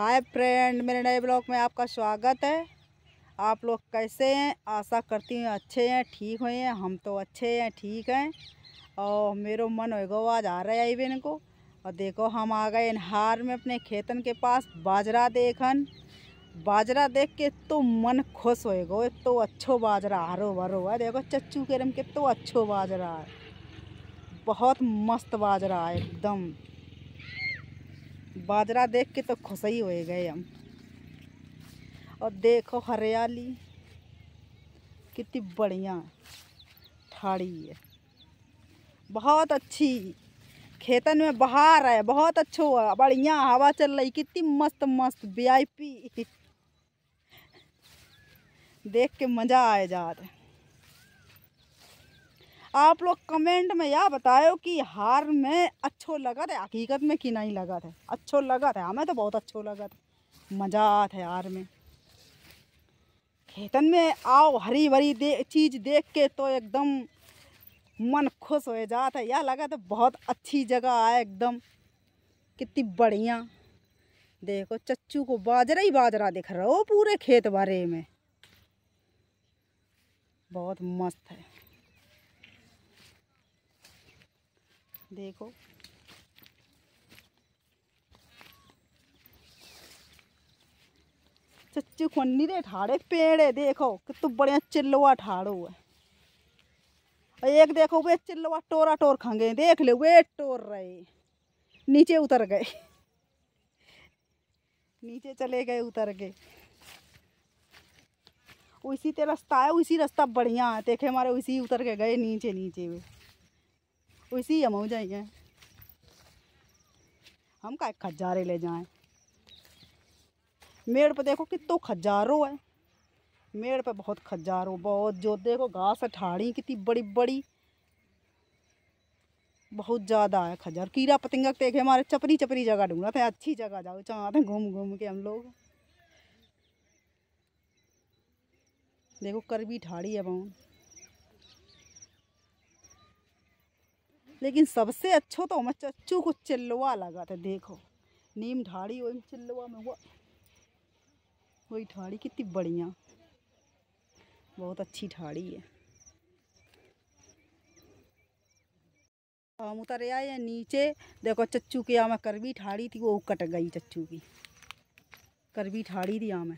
hi friend मेरे नए blog में आपका स्वागत है आप लोग कैसे हैं आशा करती हूँ अच्छे हैं ठीक हुए हैं हम तो अच्छे हैं ठीक हैं और मेरो मन होगा आज आ रहा है इवन को और देखो हम आ गए हार में अपने खेतन के पास बाजरा देखन बाजरा देख के तो मन खुश गो एक तो अच्छो बाजरा हरो भरो है देखो चच्चू के रम के तो अच्छो बाजरा है बहुत मस्त बाजरा है एकदम बाजरा देख के तो खुश ही हो गए हम और देखो हरियाली कितनी बढ़िया ठाड़ी है बहुत अच्छी खेतन में बहार है बहुत अच्छो है बढ़िया हवा चल रही कितनी मस्त मस्त वी आई पी देख के मज़ा आए जा रहा है आप लोग कमेंट में यह बताओ कि हार में अच्छो लगत है हकीकत में कि नहीं लगत है अच्छो लगत है हमें तो बहुत अच्छो लगत है मजा आता है हार में खेतन में आओ हरी भरी दे, चीज़ देख के तो एकदम मन खुश हो जाता है यह लगा था बहुत अच्छी जगह आए एकदम कितनी बढ़िया देखो चच्चू को बाजरा ही बाजरा दिख रहा हो पूरे खेत बारे में बहुत मस्त है देखो सच्ची खुन्नी रे ठाड़े पेड़ है देखो कि तू बढ़िया चिल्लवा ठाड़ो है एक देखो वे चिल्लवा टोरा टोर खांगे देख ले वे टोर रहे नीचे उतर गए नीचे चले गए उतर गए उसी तेरा रास्ता है उसी रास्ता बढ़िया है देखे हमारे उसी उतर के गए नीचे नीचे वे उसी हम जाइए हम का खजारे ले जाए मेड़ पे देखो कितो खजारो है मेड़ पे बहुत खजारो बहुत जो देखो घास ठाड़ी कितनी बड़ी बड़ी बहुत ज़्यादा है खजार कीड़ा पतंगा देखे हमारे चपरी चपरी जगह ढूंढ रहे थे अच्छी जगह जाओ चाहते घूम घूम के हम लोग देखो भी ठाड़ी है बहुत लेकिन सबसे अच्छो तो हमें चच्चू को चिल्लवा लगा था देखो नीम ढाड़ी वही चिल्लवा में हुआ वही ढाड़ी कितनी बढ़िया बहुत अच्छी ढाड़ी है हम उतर आए नीचे देखो चच्चू की आम करवी ठाड़ी थी वो कट गई चच्चू की करवी ठाड़ी थी आम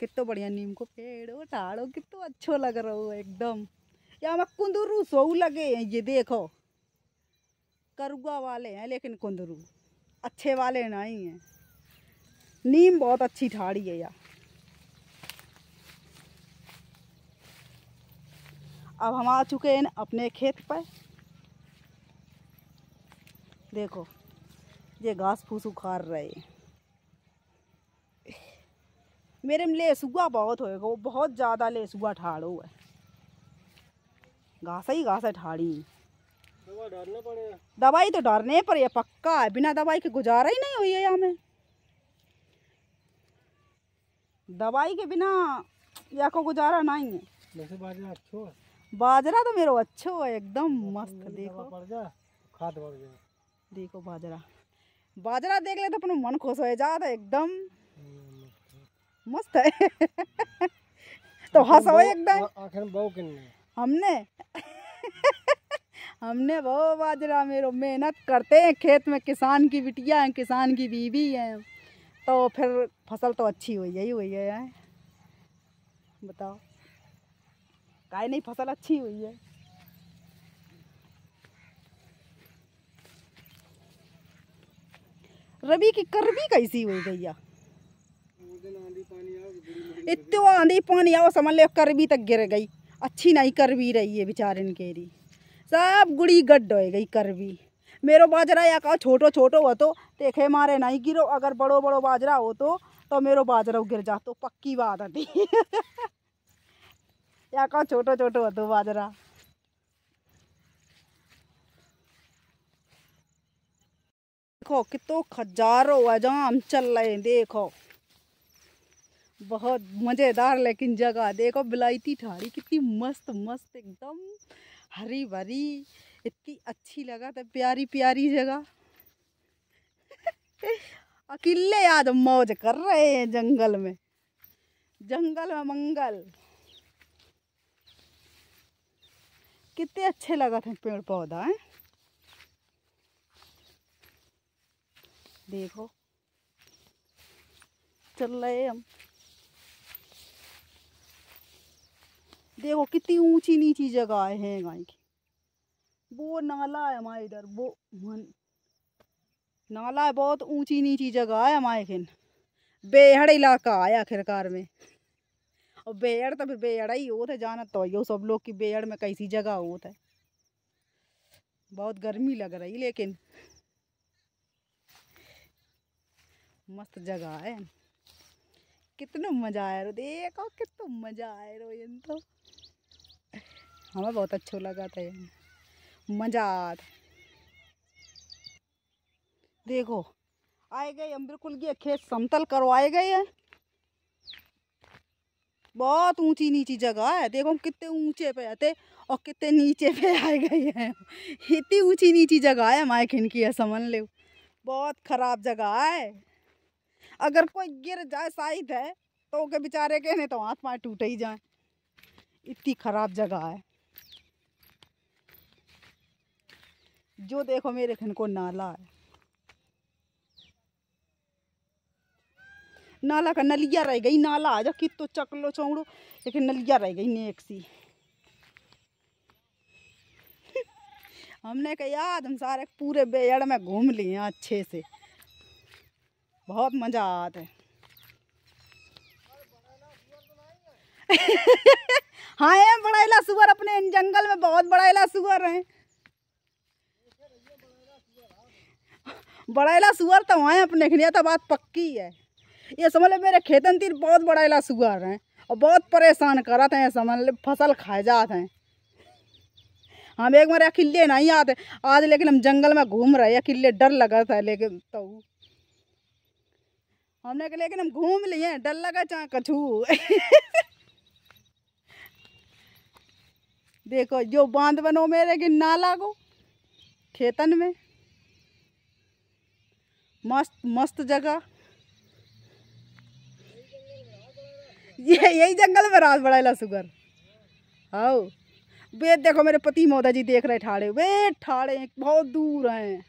कितो बढ़िया नीम को पेड़ो ठाड़ो कितो अच्छो लग रहो एकदम या मैं कुंदरू सो लगे हैं ये देखो करुआ वाले हैं लेकिन कुंदरू अच्छे वाले नहीं हैं नीम बहुत अच्छी ठाड़ी है यार अब हम आ चुके हैं अपने खेत पर देखो ये घास फूस उखाड़ रहे हैं मेरे में लेस हुआ बहुत होएगा बहुत ज़्यादा लेस हुआ ठाड़ो है घास ही घास है ठाड़ी दवाई तो डरने पर ये पक्का है बिना दवाई के गुजारा ही नहीं हुई है हमें दवाई के बिना या को गुजारा नहीं है बाजरा अच्छो है बाजरा तो मेरा अच्छो है एकदम मस्त देखो खाद देखो बाजरा बाजरा देख ले तो अपना मन खुश हो जाता एकदम मस्त है तो हंसो एकदम हमने हमने वो बाजरा मेरो मेहनत करते हैं खेत में किसान की बिटिया हैं किसान की बीवी हैं तो फिर फसल तो अच्छी हुई है ही हुई है यार बताओ काय नहीं फसल अच्छी हुई है रवि की करबी कैसी हुई भैया इतो आंधी पानी आओ समझ लो करबी तक गिर गई अच्छी नहीं करवी रही है बेचारे इनके रही सब गुड़ी गड्ढ हो गई भी मेरो बाजरा या का छोटो छोटो हो तो देखे मारे नहीं गिरो अगर बड़ो बड़ो बाजरा हो तो तो मेरो बाजरा गिर जा तो पक्की बात थी या का छोटो छोटो हो तो बाजरा देखो कितो खजारो है जहाँ हम चल रहे हैं देखो बहुत मज़ेदार लेकिन जगह देखो बिलायती ठाड़ी कितनी मस्त मस्त एकदम हरी भरी इतनी अच्छी लगा था तो प्यारी प्यारी जगह अकेले याद मौज कर रहे हैं जंगल में जंगल में मंगल कितने अच्छे लगा थे पेड़ पौधा है देखो चल रहे हम देखो कितनी ऊंची नीची जगह है गाय की वो नाला है हमारे इधर वो नाला है बहुत ऊंची नीची जगह है हमारे खिन बेहड़ इलाका है आखिरकार में और बेहड़ तो फिर बेहड़ा ही होता है जाना तो यो सब लोग की बेहड़ में कैसी जगह होता है बहुत गर्मी लग रही लेकिन मस्त जगह है कितना मजा आया रो देखो कितना मजा आया रो इन तो हमें बहुत अच्छा लगा था मज़ा आ था देखो आए गए हम बिल्कुल ये खेत समतल करवाए गए हैं बहुत ऊंची नीची जगह है देखो हम कितने ऊंचे पे आते और कितने नीचे पे आए गए हैं इतनी ऊंची नीची जगह है हमारे खिनकी है समझ ले बहुत ख़राब जगह है अगर कोई गिर जाए साइड है तो के बेचारे नहीं तो हाथ पाए टूट ही जाए इतनी ख़राब जगह है जो देखो मेरे खन को नाला है नाला का नलिया रह गई नाला आ जा कितो चकलो चौड़ो लेकिन नलिया रह गई नेक सी हमने कहा याद हम सारे पूरे बेड़ में घूम लिए अच्छे से बहुत मज़ा आता है हाँ बड़ा इला सुअर अपने जंगल में बहुत बड़ा इला सुअर हैं बड़ाला सुअर तो वहाँ अपने खनिया तो बात पक्की है ये समझ लो मेरे खेतन तीर बहुत बड़ाला सुअर हैं और बहुत परेशान करते हैं समझ लो फसल खाए जाते हैं हम एक बार अकेले नहीं आते आज लेकिन हम जंगल में घूम रहे अकेले डर लगा था लेकिन तो हमने कहा लेकिन हम घूम लिए डर लगा चाह कछू देखो जो बांध बनो मेरे कि नाला को खेतन में मस्त मस्त जगह ये यही जंगल में रात बढ़ाला सुगर हाउ वे देखो मेरे पति मोदा जी देख रहे ठाड़े वे ठाड़े बहुत दूर हैं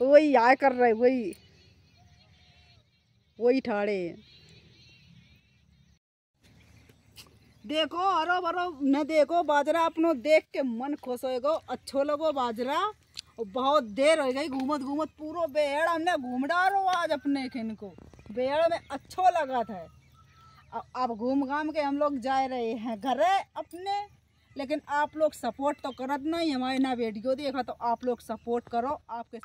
वही आय कर रहे वही वही ठाड़े देखो अरो बरो न देखो बाजरा अपनो देख के मन खुश होएगो अच्छो लगो बाजरा और बहुत देर हो गई घूमत घूमत पूरा बेहड़ हमने घूम डालो आज अपने खिन को बेहड़ में अच्छो लगा था अब घूम घाम के हम लोग जा रहे हैं घर अपने लेकिन आप लोग सपोर्ट तो करत नहीं हमारे ना वीडियो देखा तो आप लोग सपोर्ट करो आपके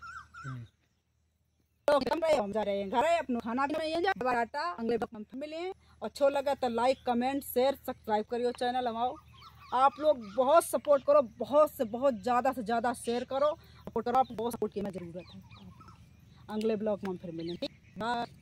लोग हम रहे हम जा रहे हैं घर अपना खाना खा अगले वक्त मिले अच्छो लगा तो लाइक कमेंट शेयर सब्सक्राइब करियो चैनल हमारा आप लोग बहुत सपोर्ट करो बहुत से बहुत ज़्यादा से ज़्यादा शेयर करो सपोर्ट करो आप बहुत सपोर्ट की मैं ज़रूरत है अगले ब्लॉग में हम फिर मिलेंगे बाय